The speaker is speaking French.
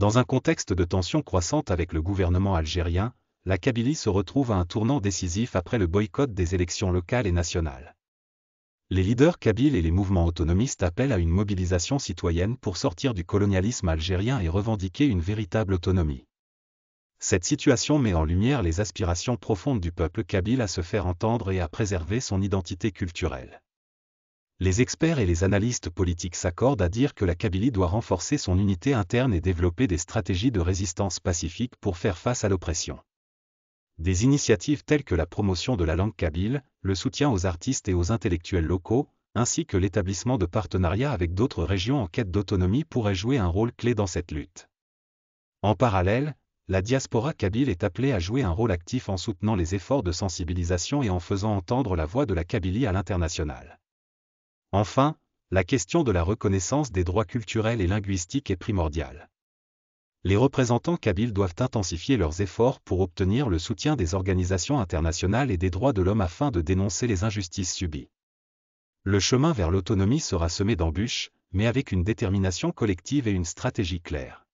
Dans un contexte de tensions croissantes avec le gouvernement algérien, la Kabylie se retrouve à un tournant décisif après le boycott des élections locales et nationales. Les leaders kabyles et les mouvements autonomistes appellent à une mobilisation citoyenne pour sortir du colonialisme algérien et revendiquer une véritable autonomie. Cette situation met en lumière les aspirations profondes du peuple kabyle à se faire entendre et à préserver son identité culturelle les experts et les analystes politiques s'accordent à dire que la Kabylie doit renforcer son unité interne et développer des stratégies de résistance pacifique pour faire face à l'oppression. Des initiatives telles que la promotion de la langue kabyle, le soutien aux artistes et aux intellectuels locaux, ainsi que l'établissement de partenariats avec d'autres régions en quête d'autonomie pourraient jouer un rôle clé dans cette lutte. En parallèle, la diaspora kabyle est appelée à jouer un rôle actif en soutenant les efforts de sensibilisation et en faisant entendre la voix de la Kabylie à l'international. Enfin, la question de la reconnaissance des droits culturels et linguistiques est primordiale. Les représentants kabyles doivent intensifier leurs efforts pour obtenir le soutien des organisations internationales et des droits de l'homme afin de dénoncer les injustices subies. Le chemin vers l'autonomie sera semé d'embûches, mais avec une détermination collective et une stratégie claire.